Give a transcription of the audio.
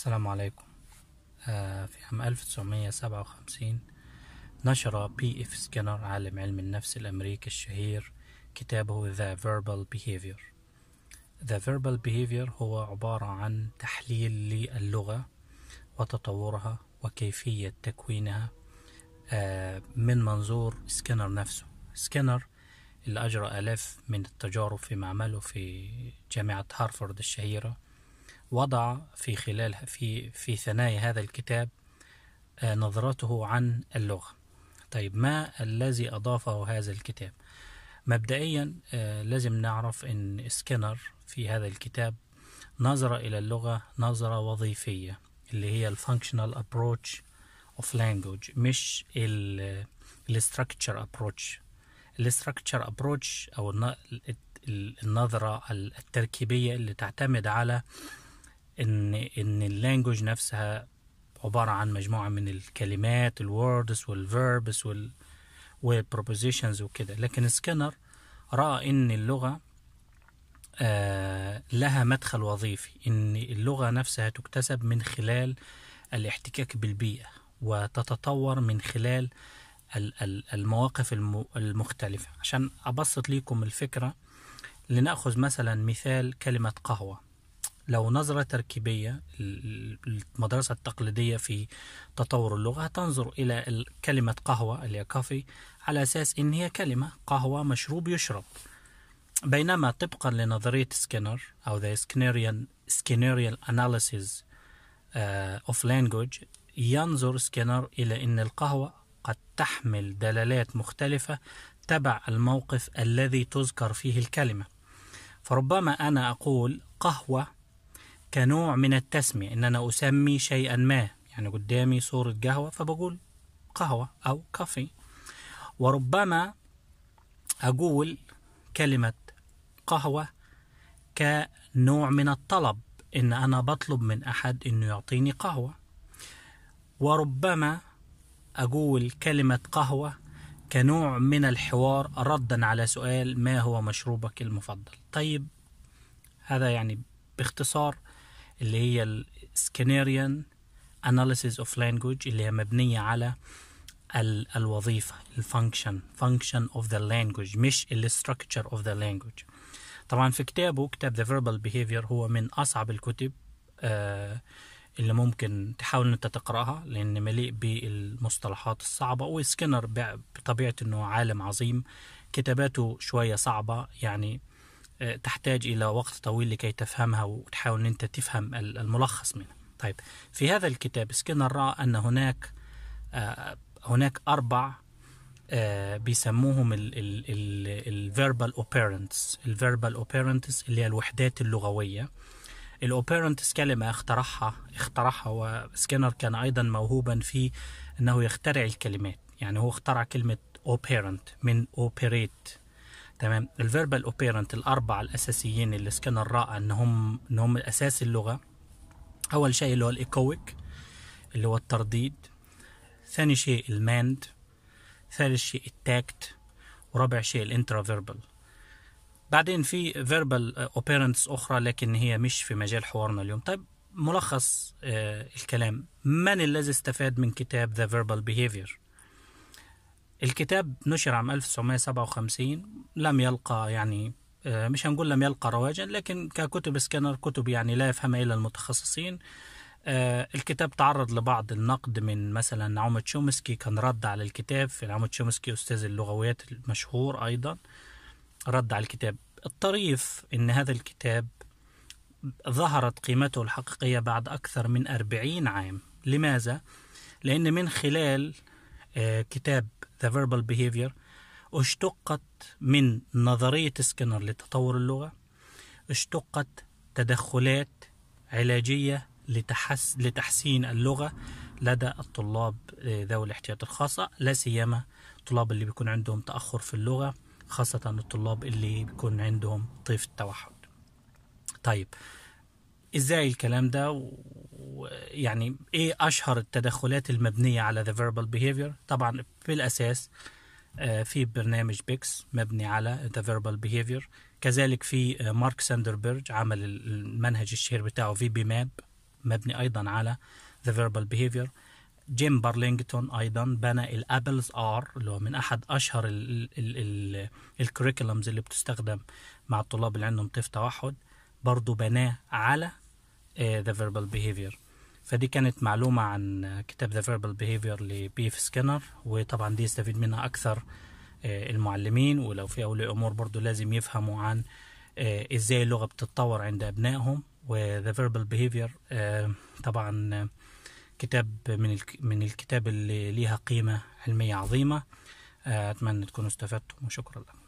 السلام عليكم آه في عام 1957 نشر بي إف سكينر عالم علم النفس الأمريكي الشهير كتابه ذا فيربال بيهيفير ذا فيربال بيهيفير هو عبارة عن تحليل للغة وتطورها وكيفية تكوينها آه من منظور سكينر نفسه سكينر اللي أجرى آلاف من التجارب في معمله في جامعة هارفارد الشهيرة وضع في خلال في في ثنايا هذا الكتاب آه، نظرته عن اللغة طيب ما الذي أضافه هذا الكتاب مبدئيا آه، لازم نعرف أن سكينر في هذا الكتاب نظر إلى اللغة نظرة وظيفية اللي هي الفانكشنال ابروتش اوف لانجوج مش الاستراكشر ابروتش الاستراكشر ابروتش او النظرة التركيبية اللي تعتمد على ان ان اللانجوج نفسها عباره عن مجموعه من الكلمات الوردز والفيربس وال والبروبوزيشنز وكده لكن سكانر راى ان اللغه آه لها مدخل وظيفي ان اللغه نفسها تكتسب من خلال الاحتكاك بالبيئه وتتطور من خلال المواقف المختلفه عشان ابسط لكم الفكره لناخذ مثلا مثال كلمه قهوه لو نظرة تركيبية المدرسة التقليدية في تطور اللغة تنظر إلى كلمة قهوة اللي هي كافي على أساس إن هي كلمة قهوة مشروب يشرب بينما طبقا لنظرية سكينر أو ذا سكينيريان سكينيريان أناليسيز أوف لانجوج ينظر سكينر إلى أن القهوة قد تحمل دلالات مختلفة تبع الموقف الذي تذكر فيه الكلمة فربما أنا أقول قهوة كنوع من التسمية إن أنا أسمي شيئا ما يعني قدامي صورة قهوة فبقول قهوة أو كافي وربما أقول كلمة قهوة كنوع من الطلب إن أنا بطلب من أحد إنه يعطيني قهوة وربما أقول كلمة قهوة كنوع من الحوار ردا على سؤال ما هو مشروبك المفضل طيب هذا يعني باختصار اللي هي السكنيريان اناليسيز اوف لانجوج اللي هي مبنية على ال الوظيفة الفانكشن فانكشن اوف ذا لانجوج مش الستركتشر اوف ذا لانجوج طبعا في كتابه كتاب ذا فيربال بيهيفير هو من أصعب الكتب آه اللي ممكن تحاول أن تقرأها لأن مليء بالمصطلحات الصعبة وسكينر بطبيعة أنه عالم عظيم كتاباته شوية صعبة يعني تحتاج إلى وقت طويل لكي تفهمها وتحاول أن أنت تفهم الملخص منها طيب في هذا الكتاب سكينر رأى أن هناك آه، هناك أربع آه، بيسموهم الفيربال اوبيرنتس الفيربال اوبيرنتس اللي هي الوحدات اللغويه الاوبيرنتس كلمه اخترعها اخترعها وسكينر كان ايضا موهوبا في انه يخترع الكلمات يعني هو اخترع كلمه اوبيرنت من اوبيريت تمام الفيربال اوبيرنت الاربع الاساسيين اللي سكانر رأى ان هم ان هم اساس اللغه اول شيء اللي هو الايكويك اللي هو الترديد ثاني شيء الماند ثالث شيء التاكت ورابع شيء الانترافيربال بعدين في فيربال اوبيرنتس اخرى لكن هي مش في مجال حوارنا اليوم طيب ملخص آه، الكلام من الذي استفاد من كتاب ذا فيربال بيهيفير الكتاب نشر عام 1957 لم يلقى يعني آه، مش هنقول لم يلقى رواجا لكن ككتب سكانر كتب يعني لا يفهمها إلا المتخصصين آه، الكتاب تعرض لبعض النقد من مثلا نعومة تشومسكي كان رد على الكتاب في عمر تشومسكي أستاذ اللغويات المشهور أيضا رد على الكتاب الطريف إن هذا الكتاب ظهرت قيمته الحقيقية بعد أكثر من أربعين عام لماذا؟ لأن من خلال آه، كتاب The Verbal Behavior اشتقت من نظرية سكنر لتطور اللغة اشتقت تدخلات علاجية لتحس لتحسين اللغة لدى الطلاب آه، ذوي الاحتياجات الخاصة لا سيما الطلاب اللي بيكون عندهم تأخر في اللغة خاصة الطلاب اللي بيكون عندهم طيف التوحد طيب ازاي الكلام ده يعني ايه اشهر التدخلات المبنية على the verbal behavior طبعا في الاساس آه، في برنامج بيكس مبني على فيربال بيهيفير كذلك في مارك آه، ساندربرج عمل المنهج الشهير بتاعه في بي ماب مبني ايضا على ذا فيربال بيهيفير جيم بارلينجتون ايضا بنى الابلز ار اللي هو من احد اشهر الكريكولمز اللي بتستخدم مع الطلاب اللي عندهم طيف توحد برضه بناه على ذا فيربال بيهيفير فدي كانت معلومة عن كتاب ذا Verbal بيهيفير لبيف سكينر وطبعا دي يستفيد منها أكثر آه، المعلمين ولو في أولي أمور برضو لازم يفهموا عن آه، إزاي اللغة بتتطور عند أبنائهم وذا Verbal بيهيفير آه، طبعا كتاب من من الكتاب اللي ليها قيمة علمية عظيمة أتمنى تكونوا استفدتم وشكرا لكم